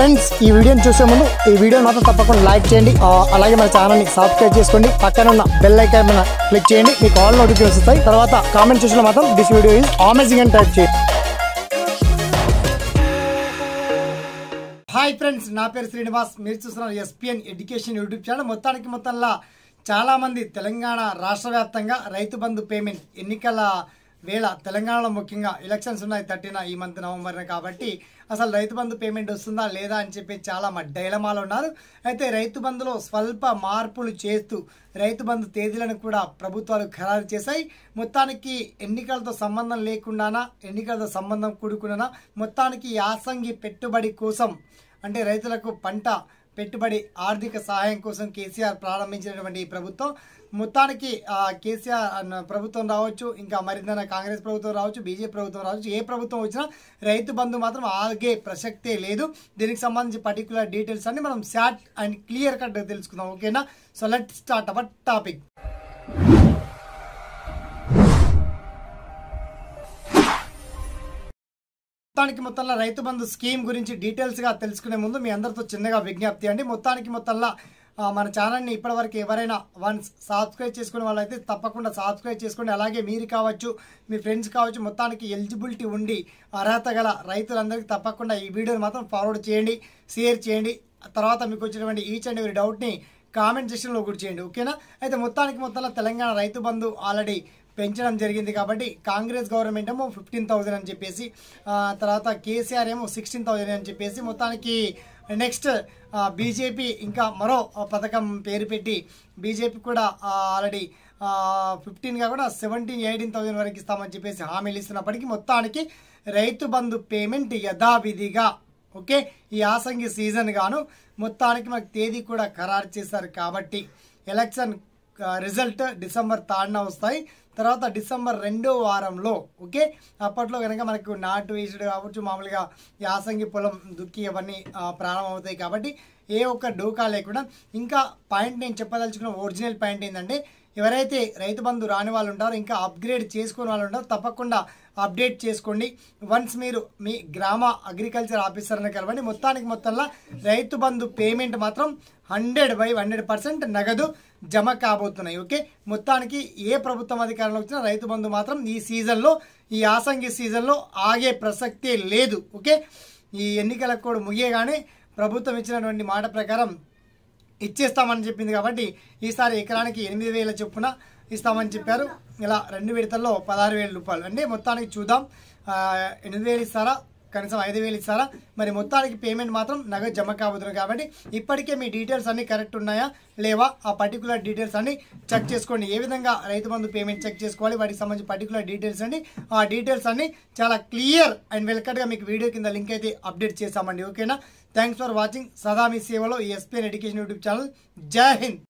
friends ఈ వీడియోని చూసే ముందు ఈ వీడియో మాత్రం తప్పకుండా లైక్ చేయండి అలాగే మన ఛానల్ని సబ్స్క్రైబ్ చేసుకోండి పక్కన ఉన్న బెల్ ఐకాన్ మీద క్లిక్ చేయండి మీకు ఆల్ నోటిఫికేషన్ వస్తాయి తర్వాత కామెంట్ చేసిన మాత్రం దిస్ వీడియో ఈజ్ అమేజింగ్ అని టైప్ చేయండి హాయ్ ఫ్రెండ్స్ నా పేరు శ్రీనివాస్ మీరు చూస్తున్నారు ఎస్పీఎన్ ఎడ్యుకేషన్ యూట్యూబ్ ఛానల్ మొత్తానికి మొత్తంలో చాలామంది తెలంగాణ రాష్ట్ర వ్యాప్తంగా రైతు బంధు పేమెంట్ ఎన్నికల వేళ తెలంగాణలో ముఖ్యంగా ఎలక్షన్స్ ఉన్నాయి థర్టీన ఈ మంత్ నవంబర్న కాబట్టి అసలు రైతు బంధు పేమెంట్ వస్తుందా లేదా అని చెప్పి చాలా డైలమాలో ఉన్నారు అయితే రైతు బంధులో స్వల్ప మార్పులు చేస్తూ రైతు బంధు తేదీలను కూడా ప్రభుత్వాలు ఖరారు చేశాయి మొత్తానికి ఎన్నికలతో సంబంధం లేకుండానా ఎన్నికలతో సంబంధం కూడుకున్నా మొత్తానికి యాసంగి పెట్టుబడి కోసం అంటే రైతులకు పంట పెట్టుబడి ఆర్థిక సహాయం కోసం కేసీఆర్ ప్రారంభించినటువంటి ప్రభుత్వం మొత్తానికి కేసీఆర్ ప్రభుత్వం రావచ్చు ఇంకా మరిందన కాంగ్రెస్ ప్రభుత్వం రావచ్చు బీజేపీ ప్రభుత్వం రావచ్చు ఏ ప్రభుత్వం వచ్చినా రైతు బంధు మాత్రం ఆగే ప్రసక్తే లేదు దీనికి సంబంధించి పర్టికులర్ డీటెయిల్స్ అన్ని మనం షార్ట్ అండ్ క్లియర్ కట్ తెలుసుకుందాం ఓకేనా so let start our topic మొత్తానికి మొత్తంలో రైతు బంధు స్కీమ్ గురించి డీటెయిల్స్గా తెలుసుకునే ముందు మీ అందరితో చిన్నగా విజ్ఞప్తి అండి మొత్తానికి మొత్తంలో మన ఛానల్ని ఇప్పటివరకు ఎవరైనా వన్స్ సబ్స్క్రైబ్ చేసుకునే వాళ్ళైతే తప్పకుండా సబ్స్క్రైబ్ చేసుకోండి అలాగే మీరు కావచ్చు మీ ఫ్రెండ్స్ కావచ్చు మొత్తానికి ఎలిజిబిలిటీ ఉండి అర్హత గల రైతులందరికీ తప్పకుండా ఈ వీడియోని మాత్రం ఫార్వర్డ్ చేయండి షేర్ చేయండి తర్వాత మీకు వచ్చినటువంటి ఈచ్ అండ్ ఎవరి డౌట్ని కామెంట్ సెక్షన్లో కూడా చేయండి ఓకేనా అయితే మొత్తానికి మొత్తంలో తెలంగాణ రైతు బంధు ఆల్రెడీ పెంచడం జరిగింది కాబట్టి కాంగ్రెస్ గవర్నమెంట్ ఏమో ఫిఫ్టీన్ థౌజండ్ అని చెప్పేసి తర్వాత కేసీఆర్ ఏమో సిక్స్టీన్ థౌజండ్ అని చెప్పేసి మొత్తానికి నెక్స్ట్ బీజేపీ ఇంకా మరో పథకం పేరు పెట్టి బీజేపీ కూడా ఆల్రెడీ ఫిఫ్టీన్గా కూడా సెవెంటీన్ ఎయిటీన్ థౌజండ్ వరకు ఇస్తామని చెప్పేసి హామీలు ఇస్తున్నప్పటికీ మొత్తానికి రైతు బంధు పేమెంట్ యథావిధిగా ఓకే ఈ ఆసంగి సీజన్ గాను మొత్తానికి మాకు తేదీ కూడా ఖరారు చేశారు కాబట్టి ఎలక్షన్ రిజల్ట్ డిసెంబర్ థర్డ్న వస్తాయి తర్వాత డిసెంబర్ రెండో వారంలో ఓకే అప్పట్లో కనుక మనకు నాటు వేసుడు కావచ్చు మామూలుగా యాసంగి పొలం దుక్కి అవన్నీ ప్రారంభమవుతాయి కాబట్టి ఏ ఒక్క డోకా లేకుండా ఇంకా పాయింట్ నేను చెప్పదలుచుకున్న ఒరిజినల్ పాయింట్ ఏంటంటే ఎవరైతే రైతు బంధు రాని వాళ్ళు ఉంటారో ఇంకా అప్గ్రేడ్ చేసుకుని వాళ్ళు ఉంటారో తప్పకుండా అప్డేట్ చేసుకోండి వన్స్ మీరు మీ గ్రామ అగ్రికల్చర్ ఆఫీసర్ని కలవండి మొత్తానికి మొత్తంలో రైతు బంధు పేమెంట్ మాత్రం హండ్రెడ్ బై హండ్రెడ్ పర్సెంట్ నగదు జమ కాబోతున్నాయి ఓకే మొత్తానికి ఏ ప్రభుత్వం అధికారంలో వచ్చినా రైతు బంధు మాత్రం ఈ సీజన్లో ఈ ఆసంగి సీజన్లో ఆగే ప్రసక్తే లేదు ఓకే ఈ ఎన్నికలకు కూడా ముగియగానే ప్రభుత్వం ఇచ్చినటువంటి మాట ప్రకారం ఇచ్చేస్తామని చెప్పింది కాబట్టి ఈసారి ఎకరానికి ఎనిమిది వేల చొప్పున ఇస్తామని చెప్పారు ఇలా రెండు విడతల్లో పదహారు వేల రూపాయలు అంటే మొత్తానికి చూద్దాం ఎనిమిది వేలు ఇస్తారా కనీసం ఐదు వేలు ఇస్తారా మరి మొత్తానికి పేమెంట్ మాత్రం నగదు జమ కాబోతున్నారు కాబట్టి ఇప్పటికే మీ డీటెయిల్స్ అన్నీ కరెక్ట్ ఉన్నాయా లేవా ఆ పర్టికులర్ డీటెయిల్స్ అన్ని చెక్ చేసుకోండి ఏ విధంగా రైతు బంధు పేమెంట్ చెక్ చేసుకోవాలి వాటికి సంబంధించి పర్టికులర్ డీటెయిల్స్ అండి ఆ డీటెయిల్స్ అన్ని చాలా క్లియర్ అండ్ వెల్కట్గా మీకు వీడియో కింద లింక్ అయితే అప్డేట్ చేస్తామండి ఓకేనా థ్యాంక్స్ ఫర్ వాచింగ్ సదా మీ సేవలో ఎస్పీఎన్ ఎడ్యుకేషన్ యూట్యూబ్ ఛానల్ జై హింద్